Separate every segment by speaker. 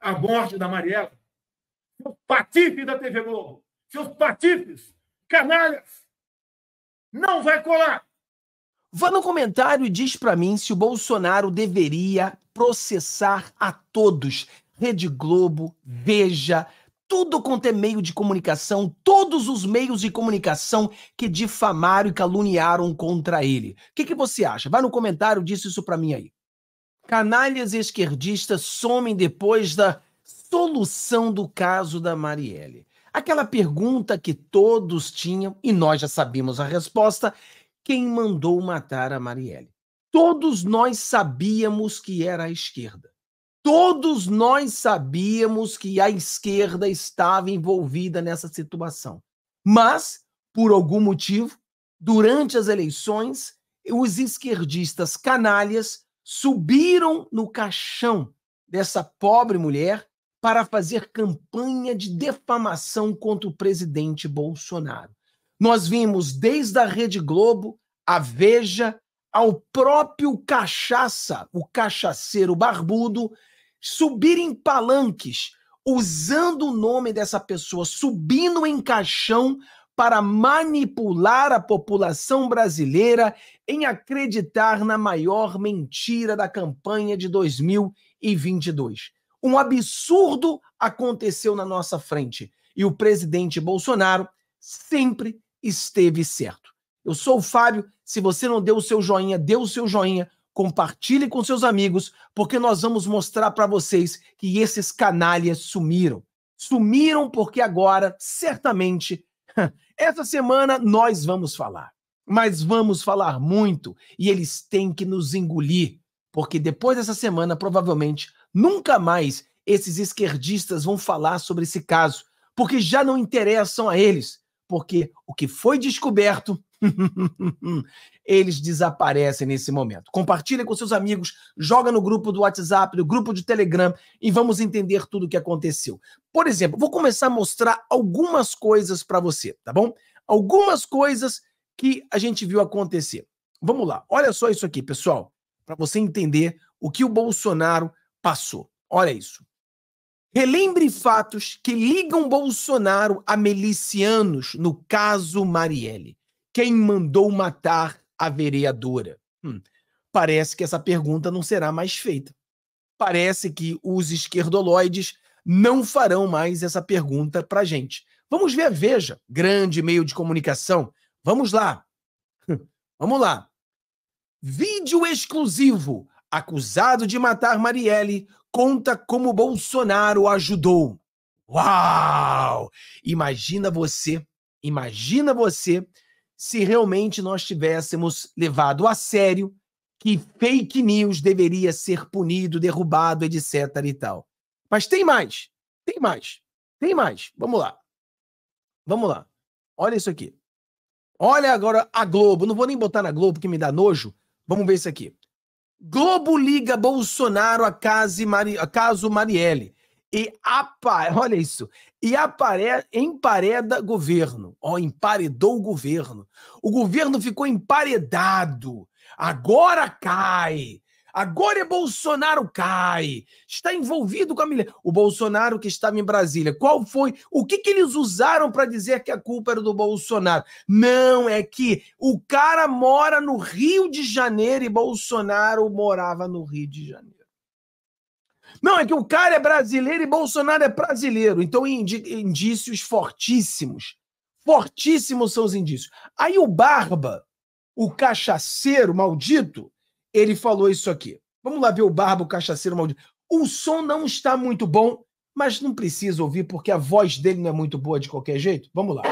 Speaker 1: a morte da Mariela. Seus patifes da TV Globo, seus
Speaker 2: patifes, canalhas, não vai colar. Vá no comentário e diz para mim se o Bolsonaro deveria processar a todos. Rede Globo, Veja, tudo quanto é meio de comunicação, todos os meios de comunicação que difamaram e caluniaram contra ele. O que, que você acha? Vá no comentário, e diz isso para mim aí. Canalhas esquerdistas somem depois da solução do caso da Marielle. Aquela pergunta que todos tinham, e nós já sabíamos a resposta: quem mandou matar a Marielle? Todos nós sabíamos que era a esquerda. Todos nós sabíamos que a esquerda estava envolvida nessa situação. Mas, por algum motivo, durante as eleições, os esquerdistas canalhas subiram no caixão dessa pobre mulher para fazer campanha de defamação contra o presidente Bolsonaro. Nós vimos desde a Rede Globo, a Veja, ao próprio Cachaça, o cachaceiro barbudo, subir em palanques usando o nome dessa pessoa, subindo em caixão para manipular a população brasileira em acreditar na maior mentira da campanha de 2022. Um absurdo aconteceu na nossa frente e o presidente Bolsonaro sempre esteve certo. Eu sou o Fábio. Se você não deu o seu joinha, dê o seu joinha, compartilhe com seus amigos, porque nós vamos mostrar para vocês que esses canalhas sumiram. Sumiram porque agora, certamente, Essa semana nós vamos falar, mas vamos falar muito e eles têm que nos engolir, porque depois dessa semana, provavelmente, nunca mais esses esquerdistas vão falar sobre esse caso, porque já não interessam a eles, porque o que foi descoberto eles desaparecem nesse momento. Compartilhe com seus amigos, joga no grupo do WhatsApp, no grupo de Telegram e vamos entender tudo o que aconteceu. Por exemplo, vou começar a mostrar algumas coisas para você, tá bom? Algumas coisas que a gente viu acontecer. Vamos lá. Olha só isso aqui, pessoal, para você entender o que o Bolsonaro passou. Olha isso. Relembre fatos que ligam Bolsonaro a milicianos no caso Marielle. Quem mandou matar a vereadora? Hum, parece que essa pergunta não será mais feita. Parece que os esquerdoloides não farão mais essa pergunta para gente. Vamos ver a Veja, grande meio de comunicação. Vamos lá. Hum, vamos lá. Vídeo exclusivo. Acusado de matar Marielle, conta como Bolsonaro ajudou. Uau! Imagina você, imagina você se realmente nós tivéssemos levado a sério que fake news deveria ser punido, derrubado, etc. e tal. Mas tem mais, tem mais, tem mais. Vamos lá. Vamos lá. Olha isso aqui. Olha agora a Globo. Não vou nem botar na Globo que me dá nojo. Vamos ver isso aqui. Globo liga Bolsonaro a caso, a caso Marielle e apa, olha isso, e apare, empareda governo, ó, emparedou o governo. O governo ficou emparedado. Agora cai. Agora é Bolsonaro cai. Está envolvido com a milha. O Bolsonaro que estava em Brasília. Qual foi? O que, que eles usaram para dizer que a culpa era do Bolsonaro? Não, é que o cara mora no Rio de Janeiro e Bolsonaro morava no Rio de Janeiro. Não, é que o cara é brasileiro e Bolsonaro é brasileiro. Então, indícios fortíssimos. Fortíssimos são os indícios. Aí o Barba, o cachaceiro maldito, ele falou isso aqui. Vamos lá ver o Barba, o cachaceiro maldito. O som não está muito bom, mas não precisa ouvir porque a voz dele não é muito boa de qualquer jeito. Vamos lá.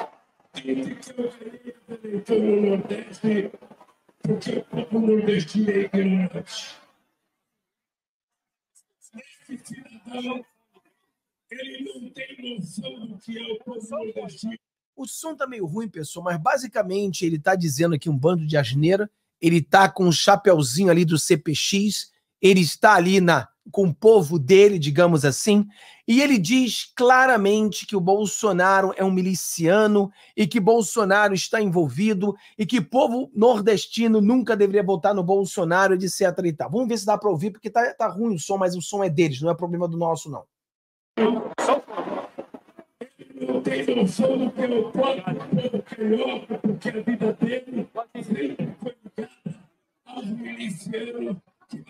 Speaker 2: Porque o povo
Speaker 1: nordestino é ignorante
Speaker 2: o O som tá meio ruim, pessoal, mas basicamente ele tá dizendo aqui um bando de asneira, ele tá com um chapeuzinho ali do CPX, ele está ali na com o povo dele, digamos assim, e ele diz claramente que o Bolsonaro é um miliciano e que Bolsonaro está envolvido e que povo nordestino nunca deveria votar no Bolsonaro, etc. E tal. Vamos ver se dá para ouvir, porque tá, tá ruim o som, mas o som é deles, não é problema do nosso, não.
Speaker 1: Só não tem noção do que o povo
Speaker 2: porque a vida dele sempre foi ligada aos milicianos que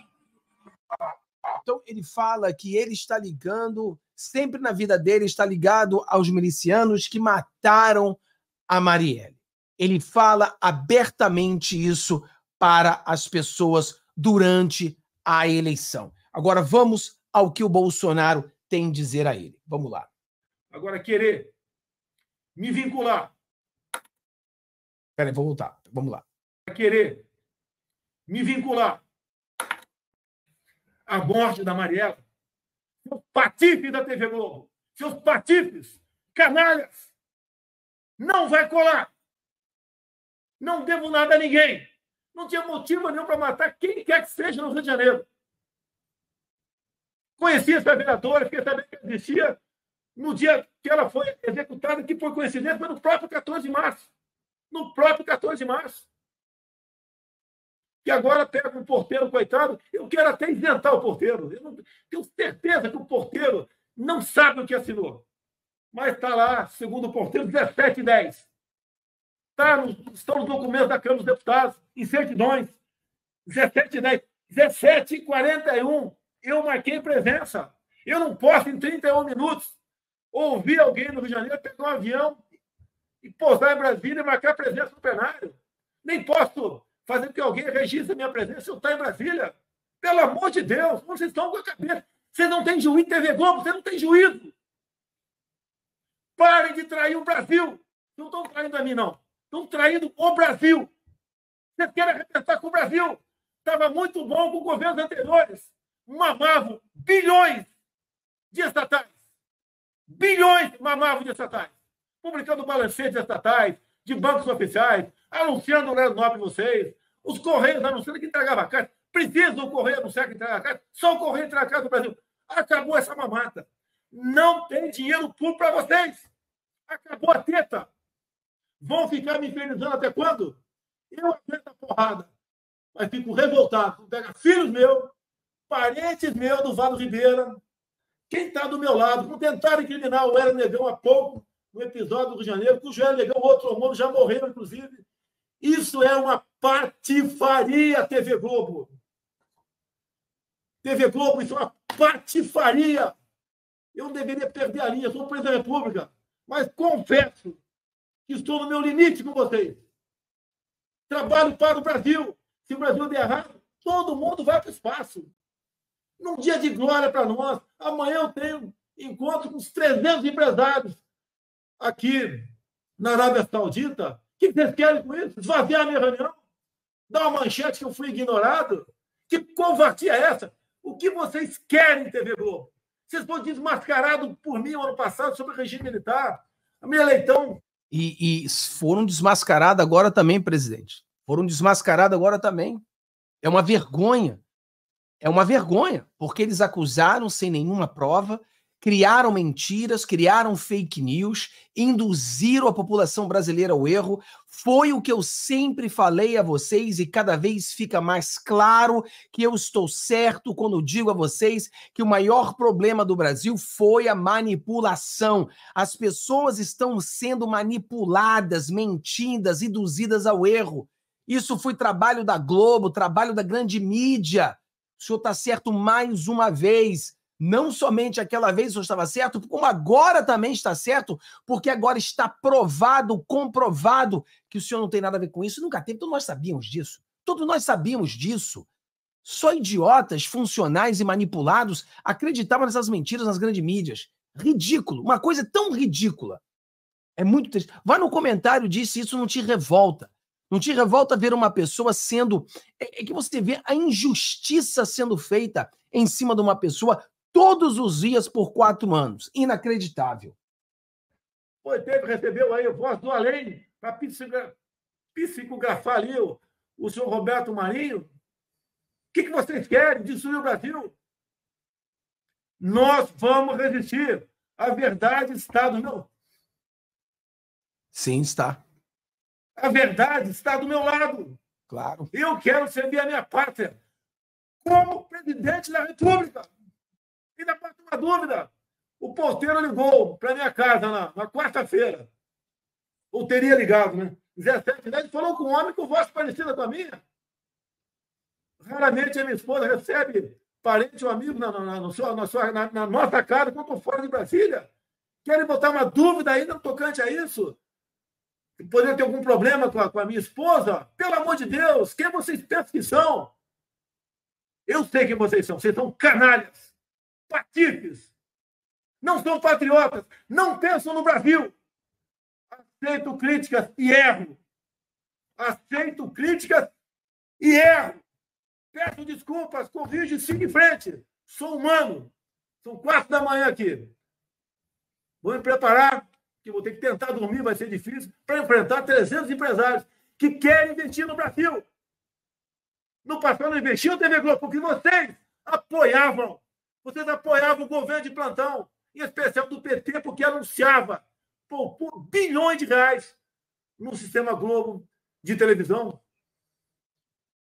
Speaker 2: então, ele fala que ele está ligando, sempre na vida dele, está ligado aos milicianos que mataram a Marielle. Ele fala abertamente isso para as pessoas durante a eleição. Agora, vamos ao que o Bolsonaro tem a dizer a ele. Vamos lá.
Speaker 1: Agora, querer me vincular.
Speaker 2: Peraí, vou voltar. Vamos lá.
Speaker 1: Querer me vincular a morte da Mariela. Seus patifes da TV Globo, seus patifes, canalhas, não vai colar. Não devo nada a ninguém. Não tinha motivo nenhum para matar quem quer que seja no Rio de Janeiro. Conheci essa vereadora, fiquei sabendo que existia no dia que ela foi executada, que por coincidência foi no próprio 14 de março. No próprio 14 de março. E agora pega o porteiro, coitado. Eu quero até isentar o porteiro. Eu tenho certeza que o porteiro não sabe o que assinou. Mas está lá, segundo o porteiro, 17 e 10. Tá no, estão os documentos da Câmara dos Deputados, em certidões. 17 e 10. 17 e 41. Eu marquei presença. Eu não posso, em 31 minutos, ouvir alguém no Rio de Janeiro pegar um avião e pousar em Brasília e marcar presença no plenário. Nem posso fazendo que alguém registre minha presença. Eu estou em Brasília. Pelo amor de Deus, vocês estão com a cabeça? Você não tem juízo, TV Globo, você não tem juízo. Parem de trair o Brasil. Não estão traindo a mim, não. Estão traindo o Brasil. Vocês querem arrebentar com o Brasil. Estava muito bom com governos anteriores. Mamavam bilhões de estatais. Bilhões mamavam de estatais. Publicando balancetes estatais, de bancos oficiais, anunciando o né, nome de vocês, os Correios anunciando que entregava a carta. Precisa o Correio anunciar que entrega a carta. Só o Correio entrega a carta do Brasil. Acabou essa mamata. Não tem dinheiro público para vocês. Acabou a teta. Vão ficar me infernizando até quando? Eu aguento a porrada. Mas fico revoltado. Pega filhos meus, parentes meus do Vado Ribeira, quem está do meu lado, não tentar incriminar o Era Negão há pouco, no episódio do Rio de Janeiro, cujo Negão, outro mundo, já morreram, inclusive. Isso é uma patifaria, TV Globo. TV Globo, isso é uma patifaria. Eu não deveria perder a linha, sou presidente da República, mas confesso que estou no meu limite com vocês. Trabalho para o Brasil. Se o Brasil der errado, todo mundo vai para o espaço. Num dia de glória para nós, amanhã eu tenho encontro com os 300 empresários aqui na Arábia Saudita. O que vocês querem com isso? Esvaziar minha reunião? Dar uma manchete que eu fui ignorado? Que covardia é essa? O que vocês querem, TV Globo? Vocês foram desmascarados por mim ano passado sobre o regime militar. A minha leitão.
Speaker 2: E, e foram desmascarados agora também, presidente. Foram desmascarados agora também. É uma vergonha. É uma vergonha, porque eles acusaram sem nenhuma prova criaram mentiras, criaram fake news, induziram a população brasileira ao erro. Foi o que eu sempre falei a vocês e cada vez fica mais claro que eu estou certo quando digo a vocês que o maior problema do Brasil foi a manipulação. As pessoas estão sendo manipuladas, mentidas, induzidas ao erro. Isso foi trabalho da Globo, trabalho da grande mídia. O senhor está certo mais uma vez. Não somente aquela vez eu estava certo, como agora também está certo, porque agora está provado, comprovado que o senhor não tem nada a ver com isso. Nunca teve, todos nós sabíamos disso. Todos nós sabíamos disso. Só idiotas, funcionais e manipulados acreditavam nessas mentiras nas grandes mídias. Ridículo, uma coisa tão ridícula. É muito triste. Vai no comentário e diz se isso não te revolta. Não te revolta ver uma pessoa sendo. É, é que você vê a injustiça sendo feita em cima de uma pessoa todos os dias por quatro anos. Inacreditável.
Speaker 1: Foi, teve, recebeu aí o voz do além para psicografar ali o, o senhor Roberto Marinho. O que, que vocês querem? Destruir o Brasil? Nós vamos resistir. A verdade está do meu.
Speaker 2: Sim, está.
Speaker 1: A verdade está do meu lado. Claro. Eu quero servir a minha pátria como presidente da República. Ainda bota uma dúvida. O porteiro ligou para minha casa na, na quarta-feira. Ou teria ligado, né? 17 idade, falou com um homem com voz parecida com a minha. Raramente a minha esposa recebe parente ou amigo na, na, na, sua, na, sua, na, na nossa casa, quando fora de Brasília. Querem botar uma dúvida ainda no tocante a isso? Poderia ter algum problema com a, com a minha esposa? Pelo amor de Deus, quem vocês pensam que são? Eu sei quem vocês são. Vocês são canalhas patifes. não são patriotas, não pensam no Brasil. Aceito críticas e erro. Aceito críticas e erro. Peço desculpas, corrijo e sigo em frente. Sou humano. São quatro da manhã aqui. Vou me preparar, que vou ter que tentar dormir, vai ser difícil, para enfrentar 300 empresários que querem investir no Brasil. No passado, investiu o TV Globo, porque vocês apoiavam vocês apoiavam o governo de plantão, em especial do PT, porque anunciava por bilhões de reais no sistema Globo de televisão.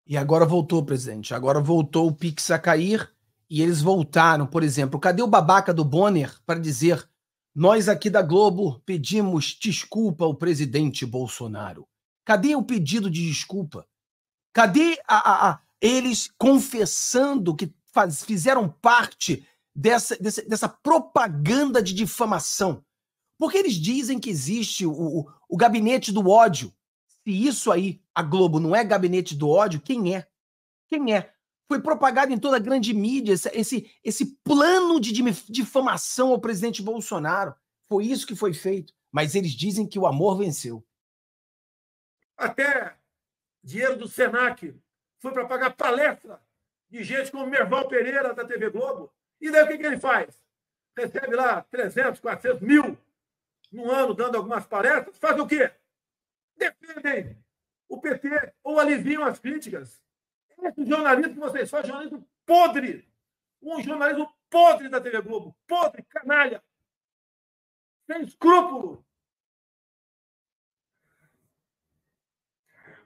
Speaker 2: E agora voltou, presidente. Agora voltou o Pix a cair e eles voltaram. Por exemplo, cadê o babaca do Bonner para dizer: nós aqui da Globo pedimos desculpa ao presidente Bolsonaro? Cadê o pedido de desculpa? Cadê a, a, a eles confessando que faz, fizeram parte dessa, dessa, propaganda de difamação. Porque eles dizem que existe o, o, o gabinete do ódio. Se isso aí, a Globo, não é gabinete do ódio, quem é? Quem é? Foi propagado em toda a grande mídia esse, esse, esse plano de difamação ao presidente Bolsonaro. Foi isso que foi feito. Mas eles dizem que o amor venceu. Até dinheiro do SENAC foi para pagar
Speaker 1: palestra de gente como Merval Pereira, da TV Globo. E daí o que, que ele faz? Recebe lá 300, 400 mil no ano, dando algumas palestras. Faz o quê? Defendem o PT ou aliviam as críticas. É esse jornalismo que vocês fazem é jornalismo podre. Um jornalismo podre da TV Globo. Podre, canalha. Sem escrúpulo.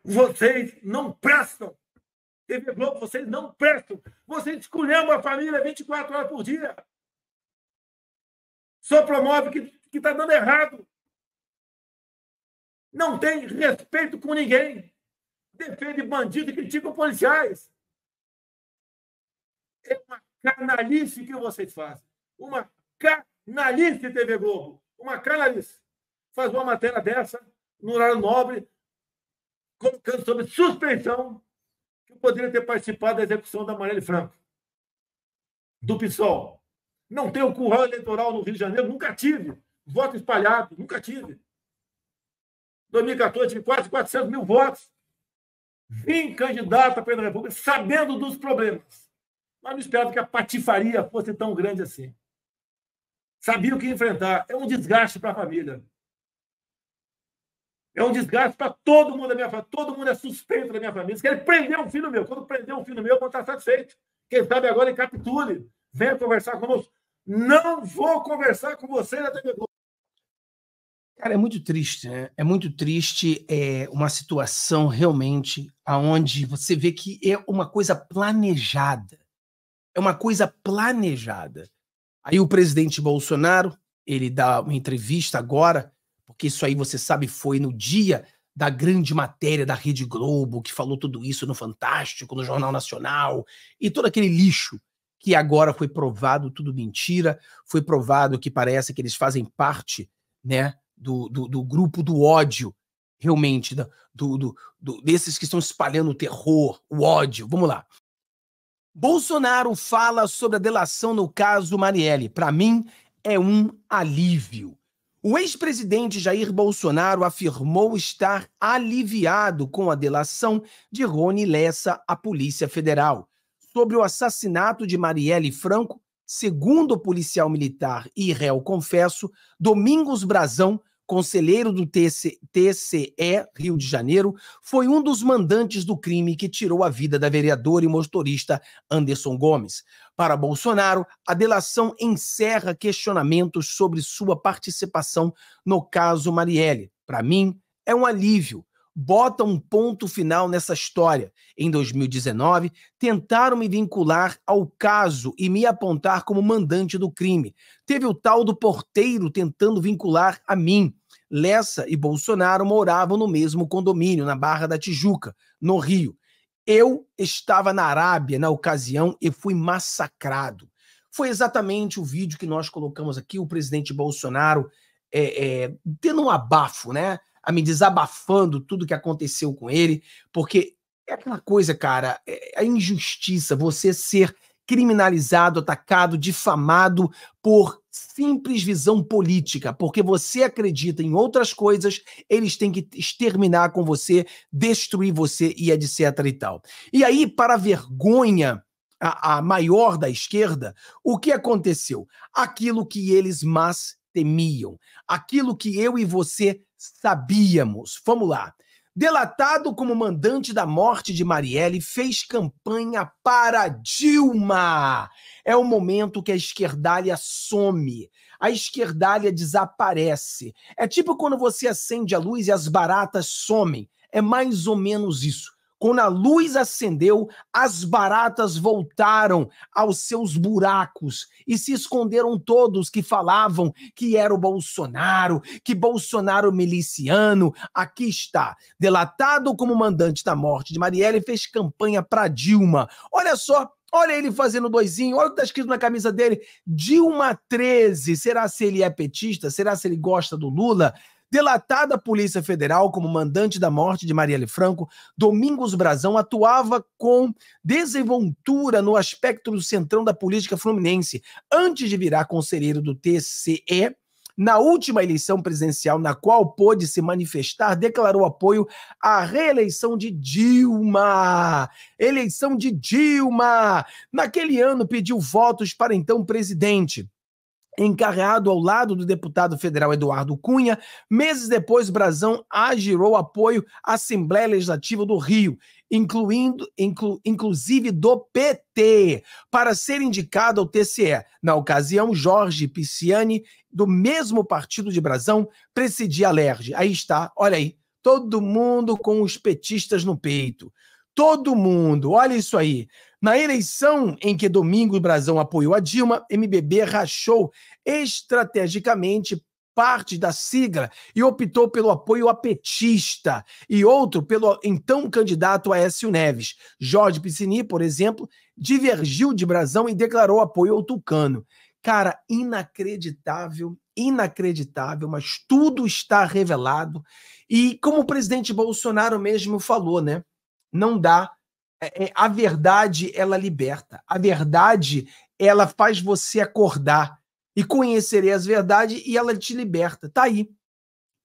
Speaker 1: Vocês não prestam TV Globo, vocês não prestam. Vocês escolhem uma família 24 horas por dia. Só promove que está dando errado. Não tem respeito com ninguém. Defende bandido e critica policiais. É uma canalice que vocês fazem. Uma canalice, TV Globo. Uma canalice. Faz uma matéria dessa, no horário nobre, colocando sobre suspensão poderia ter participado da execução da Marielle Franco, do PSOL. Não tenho curral eleitoral no Rio de Janeiro, nunca tive. Voto espalhado, nunca tive. 2014 tive quase 400 mil votos. Vim candidato à presidência da República sabendo dos problemas. Mas não esperava que a patifaria fosse tão grande assim. Sabia o que enfrentar. É um desgaste para a família. É um desgaste para todo mundo da minha família. Todo mundo é suspeito da minha família. Se quer prender um filho meu, quando prender um filho meu, eu vou estar satisfeito. Quem sabe agora ele capitule. Venha conversar conosco. Não vou conversar com você na TV Globo.
Speaker 2: Cara, é muito triste, né? É muito triste é, uma situação realmente aonde você vê que é uma coisa planejada. É uma coisa planejada. Aí o presidente Bolsonaro, ele dá uma entrevista agora porque isso aí você sabe foi no dia da grande matéria da Rede Globo, que falou tudo isso no Fantástico, no Jornal Nacional, e todo aquele lixo que agora foi provado tudo mentira, foi provado que parece que eles fazem parte né, do, do, do grupo do ódio, realmente, do, do, do, desses que estão espalhando o terror, o ódio. Vamos lá. Bolsonaro fala sobre a delação no caso Marielle. Para mim, é um alívio. O ex-presidente Jair Bolsonaro afirmou estar aliviado com a delação de Rony Lessa à Polícia Federal sobre o assassinato de Marielle Franco, segundo o policial militar e réu confesso, Domingos Brazão conselheiro do TC, TCE Rio de Janeiro, foi um dos mandantes do crime que tirou a vida da vereadora e motorista Anderson Gomes. Para Bolsonaro, a delação encerra questionamentos sobre sua participação no caso Marielle. Para mim, é um alívio bota um ponto final nessa história. Em 2019, tentaram me vincular ao caso e me apontar como mandante do crime. Teve o tal do porteiro tentando vincular a mim. Lessa e Bolsonaro moravam no mesmo condomínio, na Barra da Tijuca, no Rio. Eu estava na Arábia na ocasião e fui massacrado. Foi exatamente o vídeo que nós colocamos aqui, o presidente Bolsonaro é, é, tendo um abafo, né? A me desabafando tudo que aconteceu com ele, porque é aquela coisa, cara, é a é injustiça, você ser criminalizado, atacado, difamado por simples visão política, porque você acredita em outras coisas, eles têm que exterminar com você, destruir você e etc e tal. E aí, para a vergonha a, a maior da esquerda, o que aconteceu? Aquilo que eles mais temiam, aquilo que eu e você sabíamos. Vamos lá. Delatado como mandante da morte de Marielle, fez campanha para Dilma. É o momento que a esquerdalha some, a esquerdalha desaparece. É tipo quando você acende a luz e as baratas somem. É mais ou menos isso. Quando a luz acendeu, as baratas voltaram aos seus buracos e se esconderam todos que falavam que era o Bolsonaro, que Bolsonaro miliciano. Aqui está, delatado como mandante da morte de Marielle, fez campanha para Dilma. Olha só Olha ele fazendo doisinho, olha o que está escrito na camisa dele. Dilma 13. Será se ele é petista? Será se ele gosta do Lula? Delatada a Polícia Federal como mandante da morte de Marielle Franco, Domingos Brazão atuava com desenvoltura no aspecto do centrão da política fluminense, antes de virar conselheiro do TCE. Na última eleição presidencial, na qual pôde se manifestar, declarou apoio à reeleição de Dilma. Eleição de Dilma! Naquele ano, pediu votos para então presidente encarreado ao lado do deputado federal Eduardo Cunha. Meses depois, Brazão agirou apoio à Assembleia Legislativa do Rio, incluindo inclu, inclusive do PT, para ser indicado ao TCE. Na ocasião, Jorge Pisciani, do mesmo partido de Brazão, presidia a LERJ. Aí está, olha aí, todo mundo com os petistas no peito todo mundo. Olha isso aí. Na eleição em que Domingos Brazão apoiou a Dilma, MBB rachou estrategicamente parte da sigla e optou pelo apoio a petista e outro pelo então candidato Aécio Neves. Jorge Piscini, por exemplo, divergiu de Brazão e declarou apoio ao Tucano. Cara, inacreditável, inacreditável, mas tudo está revelado. E como o presidente Bolsonaro mesmo falou, né? Não dá. É, é, a verdade, ela liberta. A verdade, ela faz você acordar. E conhecerei as verdades e ela te liberta. Tá aí.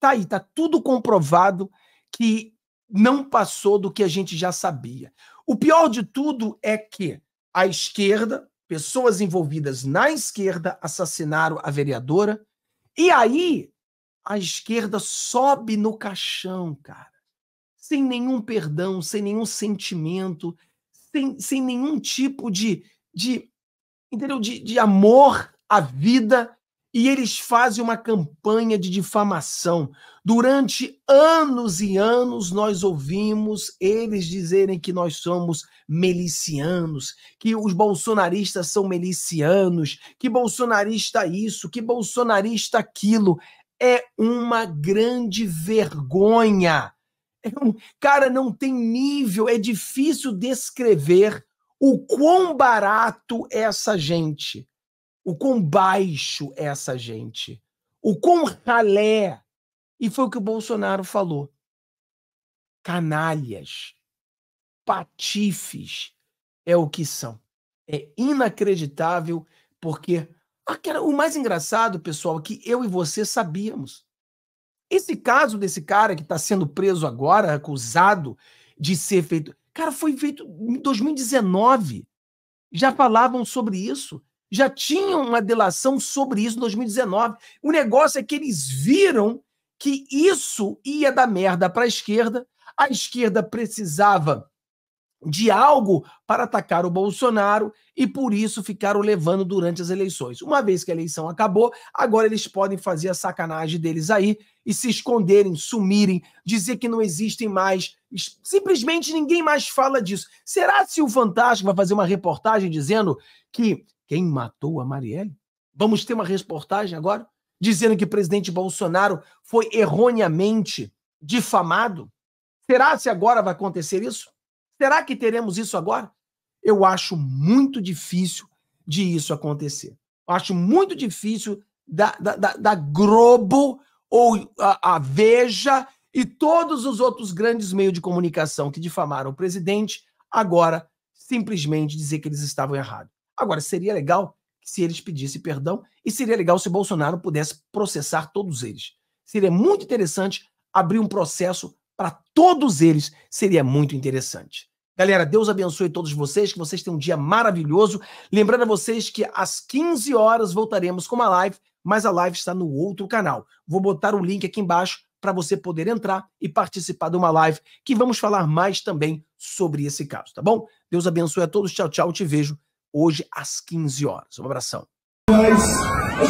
Speaker 2: Tá aí. Tá tudo comprovado que não passou do que a gente já sabia. O pior de tudo é que a esquerda, pessoas envolvidas na esquerda, assassinaram a vereadora. E aí, a esquerda sobe no caixão, cara sem nenhum perdão, sem nenhum sentimento, sem, sem nenhum tipo de, de, entendeu? De, de amor à vida. E eles fazem uma campanha de difamação. Durante anos e anos, nós ouvimos eles dizerem que nós somos milicianos, que os bolsonaristas são milicianos, que bolsonarista isso, que bolsonarista aquilo. É uma grande vergonha é cara, não tem nível, é difícil descrever o quão barato é essa gente, o quão baixo é essa gente, o quão ralé. E foi o que o Bolsonaro falou. Canalhas, patifes é o que são. É inacreditável, porque. o mais engraçado, pessoal, é que eu e você sabíamos. Esse caso desse cara que está sendo preso agora, acusado de ser feito. Cara, foi feito em 2019. Já falavam sobre isso. Já tinham uma delação sobre isso em 2019. O negócio é que eles viram que isso ia dar merda para a esquerda. A esquerda precisava de algo para atacar o Bolsonaro e por isso ficaram levando durante as eleições. Uma vez que a eleição acabou, agora eles podem fazer a sacanagem deles aí e se esconderem, sumirem, dizer que não existem mais. Simplesmente ninguém mais fala disso. Será se o Fantástico vai fazer uma reportagem dizendo que quem matou a Marielle? Vamos ter uma reportagem agora dizendo que o presidente Bolsonaro foi erroneamente difamado? Será se agora vai acontecer isso? Será que teremos isso agora? Eu acho muito difícil de isso acontecer. Eu acho muito difícil da, da, da, da Globo ou a, a Veja e todos os outros grandes meios de comunicação que difamaram o presidente agora simplesmente dizer que eles estavam errados. Agora, seria legal se eles pedissem perdão e seria legal se Bolsonaro pudesse processar todos eles. Seria muito interessante abrir um processo para todos eles seria muito interessante. Galera, Deus abençoe todos vocês, que vocês tenham um dia maravilhoso. Lembrando a vocês que às 15 horas voltaremos com uma live, mas a live está no outro canal. Vou botar o link aqui embaixo para você poder entrar e participar de uma live que vamos falar mais também sobre esse caso, tá bom? Deus abençoe a todos. Tchau, tchau. Te vejo hoje às 15 horas. Um abração. Mas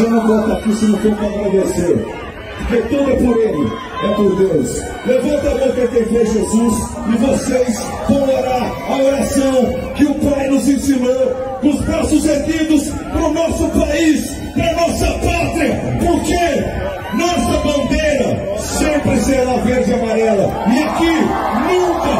Speaker 2: eu não aqui se não porque tudo é por Ele, é por Deus.
Speaker 1: Levanta a mão para quem feito Jesus e vocês vão orar a oração que o Pai nos ensinou, com os braços erguidos para o nosso país, para a nossa pátria, porque nossa bandeira sempre será verde e amarela. E aqui nunca